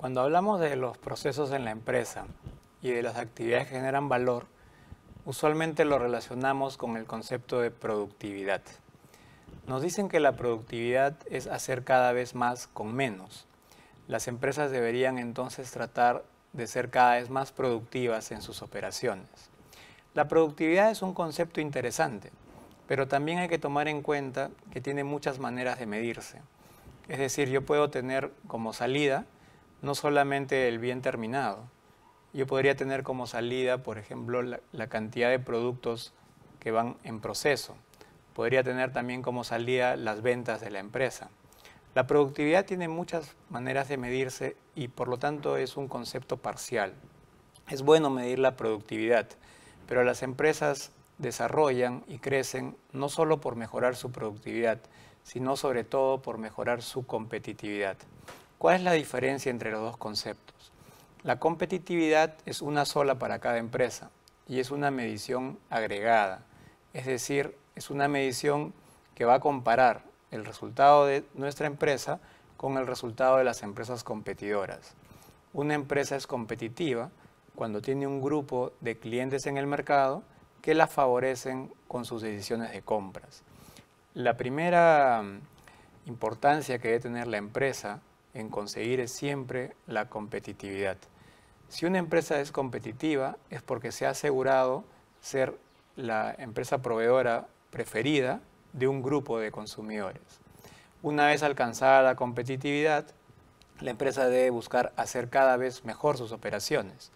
Cuando hablamos de los procesos en la empresa y de las actividades que generan valor, usualmente lo relacionamos con el concepto de productividad. Nos dicen que la productividad es hacer cada vez más con menos. Las empresas deberían entonces tratar de ser cada vez más productivas en sus operaciones. La productividad es un concepto interesante, pero también hay que tomar en cuenta que tiene muchas maneras de medirse. Es decir, yo puedo tener como salida no solamente el bien terminado. Yo podría tener como salida, por ejemplo, la, cantidad de productos que van en proceso. Podría tener también como salida las ventas de la empresa. La productividad tiene muchas maneras de medirse y por lo tanto es un concepto parcial. Es bueno medir la productividad, pero las empresas desarrollan y crecen no solo por mejorar su productividad, sino sobre todo por mejorar su competitividad. ¿Cuál es la diferencia entre los dos conceptos? La competitividad es una sola para cada empresa y es una medición agregada, es decir, es una medición que va a comparar el resultado de nuestra empresa con el resultado de las empresas competidoras. Una empresa es competitiva cuando tiene un grupo de clientes en el mercado que la favorecen con sus decisiones de compras. La primera mm, importancia que debe tener la empresa en conseguir es siempre la competitividad. Si una empresa es competitiva es porque se ha asegurado ser la empresa proveedora preferida de un grupo de consumidores. Una vez alcanzada la competitividad, la empresa debe buscar hacer cada vez mejor sus operaciones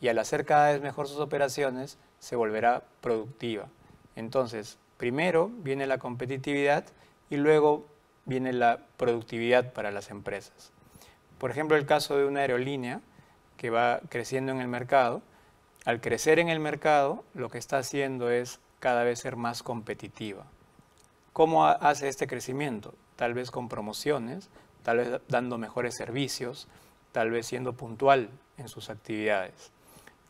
y al hacer cada vez mejor sus operaciones se volverá productiva. Entonces, primero viene la competitividad y luego viene la productividad para las empresas. Por ejemplo, el caso de una aerolínea que va creciendo en el mercado, al crecer en el mercado, lo que está haciendo es cada vez ser más competitiva. ¿Cómo hace este crecimiento? Tal vez con promociones, tal vez dando mejores servicios, tal vez siendo puntual en sus actividades.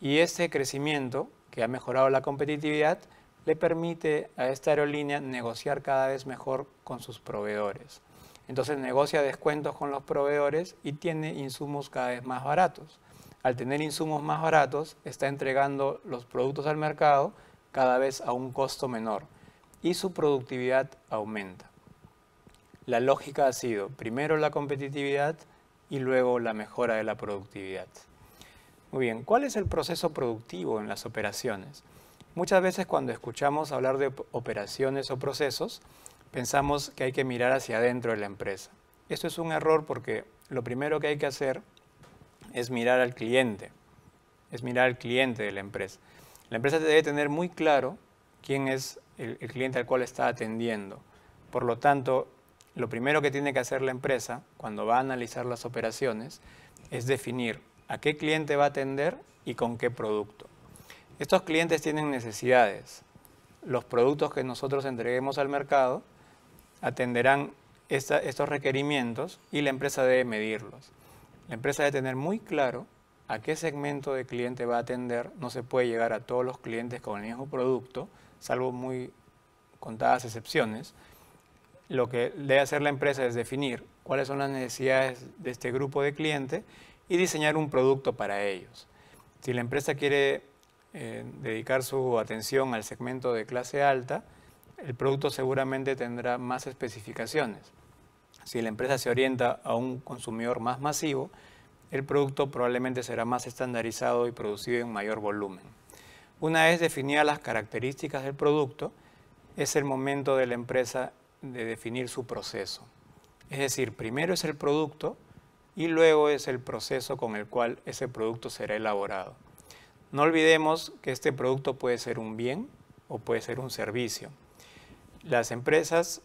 Y este crecimiento, que ha mejorado la competitividad, le permite a esta aerolínea negociar cada vez mejor con sus proveedores. Entonces negocia descuentos con los proveedores y tiene insumos cada vez más baratos. Al tener insumos más baratos, está entregando los productos al mercado cada vez a un costo menor y su productividad aumenta. La lógica ha sido primero la competitividad y luego la mejora de la productividad. Muy bien, ¿cuál es el proceso productivo en las operaciones? Muchas veces cuando escuchamos hablar de operaciones o procesos, pensamos que hay que mirar hacia adentro de la empresa. Esto es un error porque lo primero que hay que hacer es mirar al cliente, es mirar al cliente de la empresa. La empresa debe tener muy claro quién es el, el cliente al cual está atendiendo. Por lo tanto, lo primero que tiene que hacer la empresa cuando va a analizar las operaciones es definir a qué cliente va a atender y con qué producto. Estos clientes tienen necesidades. Los productos que nosotros entreguemos al mercado atenderán estos requerimientos y la empresa debe medirlos. La empresa debe tener muy claro a qué segmento de cliente va a atender. No se puede llegar a todos los clientes con el mismo producto, salvo muy contadas excepciones. Lo que debe hacer la empresa es definir cuáles son las necesidades de este grupo de clientes y diseñar un producto para ellos. Si la empresa quiere eh, dedicar su atención al segmento de clase alta, el producto seguramente tendrá más especificaciones. Si la empresa se orienta a un consumidor más masivo, el producto probablemente será más estandarizado y producido en mayor volumen. Una vez definidas las características del producto, es el momento de la empresa de definir su proceso. Es decir, primero es el producto y luego es el proceso con el cual ese producto será elaborado. No olvidemos que este producto puede ser un bien o puede ser un servicio. Las empresas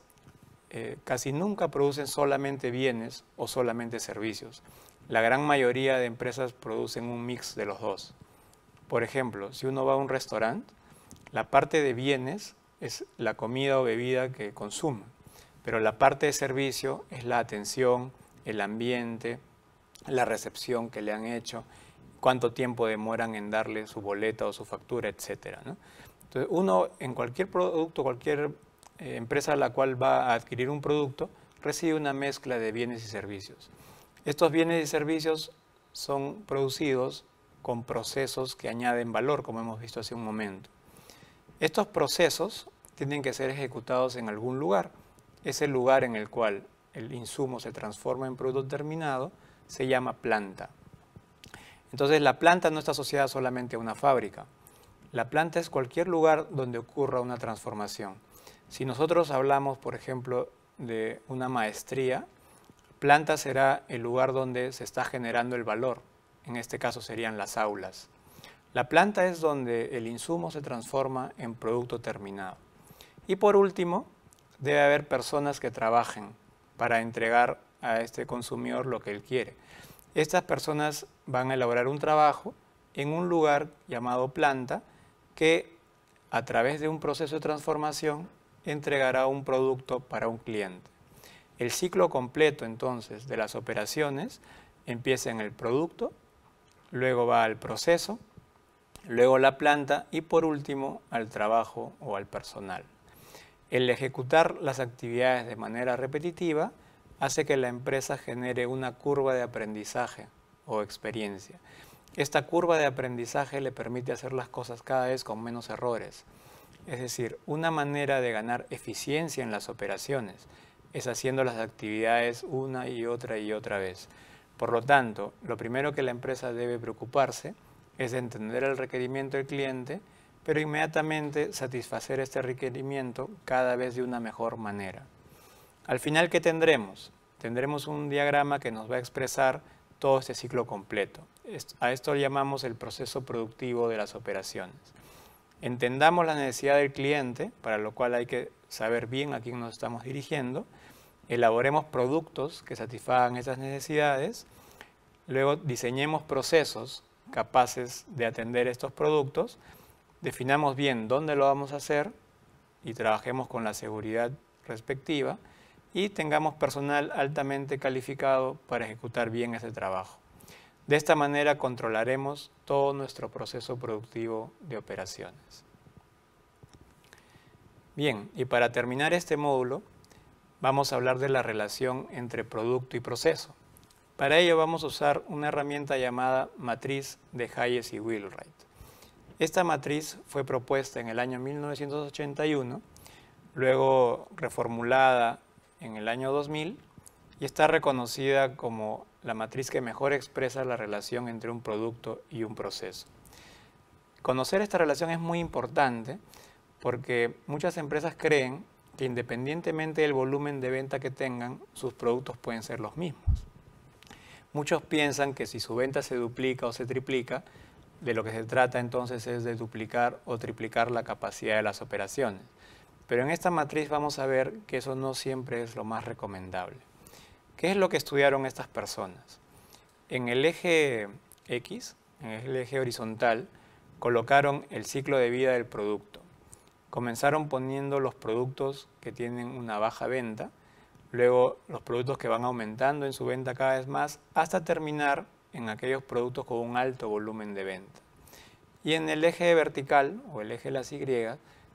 eh, casi nunca producen solamente bienes o solamente servicios. La gran mayoría de empresas producen un mix de los dos. Por ejemplo, si uno va a un restaurante, la parte de bienes es la comida o bebida que consume, pero la parte de servicio es la atención, el ambiente, la recepción que le han hecho, cuánto tiempo demoran en darle su boleta o su factura, etc. Entonces, uno en cualquier producto, cualquier eh, empresa a la cual va a adquirir un producto, recibe una mezcla de bienes y servicios. Estos bienes y servicios son producidos con procesos que añaden valor, como hemos visto hace un momento. Estos procesos tienen que ser ejecutados en algún lugar. Ese lugar en el cual el insumo se transforma en producto terminado se llama planta. Entonces la planta no está asociada solamente a una fábrica. La planta es cualquier lugar donde ocurra una transformación. Si nosotros hablamos, por ejemplo, de una maestría, planta será el lugar donde se está generando el valor. En este caso serían las aulas. La planta es donde el insumo se transforma en producto terminado. Y por último, debe haber personas que trabajen para entregar a este consumidor lo que él quiere. Estas personas van a elaborar un trabajo en un lugar llamado planta que a través de un proceso de transformación entregará un producto para un cliente. El ciclo completo entonces de las operaciones empieza en el producto, luego va al proceso, luego la planta y por último al trabajo o al personal. El ejecutar las actividades de manera repetitiva hace que la empresa genere una curva de aprendizaje o experiencia. Esta curva de aprendizaje le permite hacer las cosas cada vez con menos errores. Es decir, una manera de ganar eficiencia en las operaciones es haciendo las actividades una y otra y otra vez. Por lo tanto, lo primero que la empresa debe preocuparse es entender el requerimiento del cliente, pero inmediatamente satisfacer este requerimiento cada vez de una mejor manera. Al final, ¿qué tendremos? Tendremos un diagrama que nos va a expresar todo este ciclo completo. A esto le llamamos el proceso productivo de las operaciones. Entendamos la necesidad del cliente, para lo cual hay que saber bien a quién nos estamos dirigiendo, elaboremos productos que satisfagan esas necesidades, luego diseñemos procesos capaces de atender estos productos, definamos bien dónde lo vamos a hacer y trabajemos con la seguridad respectiva y tengamos personal altamente calificado para ejecutar bien ese trabajo. De esta manera controlaremos todo nuestro proceso productivo de operaciones. Bien, y para terminar este módulo, vamos a hablar de la relación entre producto y proceso. Para ello vamos a usar una herramienta llamada matriz de Hayes y Wheelwright. Esta matriz fue propuesta en el año 1981, luego reformulada en el año 2000 y está reconocida como la matriz que mejor expresa la relación entre un producto y un proceso. Conocer esta relación es muy importante porque muchas empresas creen que independientemente del volumen de venta que tengan, sus productos pueden ser los mismos. Muchos piensan que si su venta se duplica o se triplica, de lo que se trata entonces es de duplicar o triplicar la capacidad de las operaciones. Pero en esta matriz vamos a ver que eso no siempre es lo más recomendable. ¿Qué es lo que estudiaron estas personas? En el eje X, en el eje horizontal, colocaron el ciclo de vida del producto. Comenzaron poniendo los productos que tienen una baja venta, luego los productos que van aumentando en su venta cada vez más, hasta terminar en aquellos productos con un alto volumen de venta. Y en el eje vertical o el eje de las Y,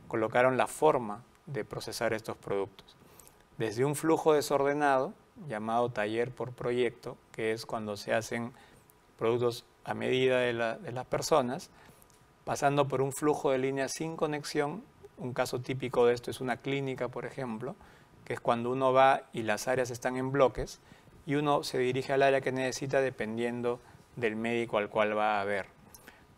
colocaron la forma de procesar estos productos. Desde un flujo desordenado, llamado taller por proyecto, que es cuando se hacen productos a medida de, las personas, pasando por un flujo de líneas sin conexión. Un caso típico de esto es una clínica, por ejemplo, que es cuando uno va y las áreas están en bloques y uno se dirige al área que necesita dependiendo del médico al cual va a ver.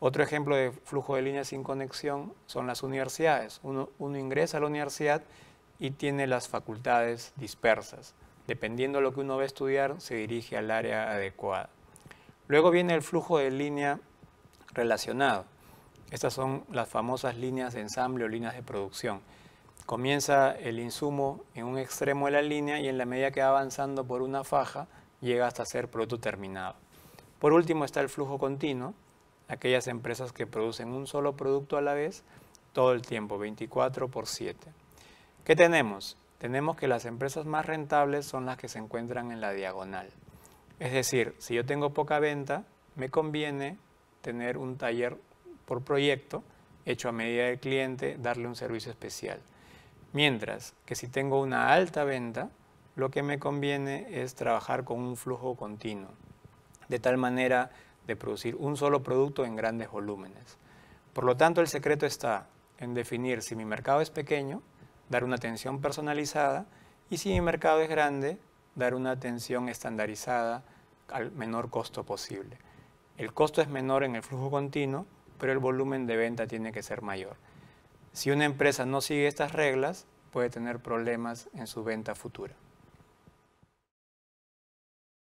Otro ejemplo de flujo de líneas sin conexión son las universidades. Uno, ingresa a la universidad y tiene las facultades dispersas. Dependiendo de lo que uno va a estudiar, se dirige al área adecuada. Luego viene el flujo de línea relacionado. Estas son las famosas líneas de ensamble o líneas de producción. Comienza el insumo en un extremo de la línea y en la medida que va avanzando por una faja, llega hasta ser producto terminado. Por último está el flujo continuo, aquellas empresas que producen un solo producto a la vez todo el tiempo, 24 por 7. ¿Qué tenemos? Tenemos que las empresas más rentables son las que se encuentran en la diagonal. Es decir, si yo tengo poca venta, me conviene tener un taller por proyecto hecho a medida del cliente, darle un servicio especial. Mientras que si tengo una alta venta, lo que me conviene es trabajar con un flujo continuo. De tal manera de producir un solo producto en grandes volúmenes. Por lo tanto, el secreto está en definir si mi mercado es pequeño, dar una atención personalizada, y si mi mercado es grande, dar una atención estandarizada al menor costo posible. El costo es menor en el flujo continuo, pero el volumen de venta tiene que ser mayor. Si una empresa no sigue estas reglas, puede tener problemas en su venta futura.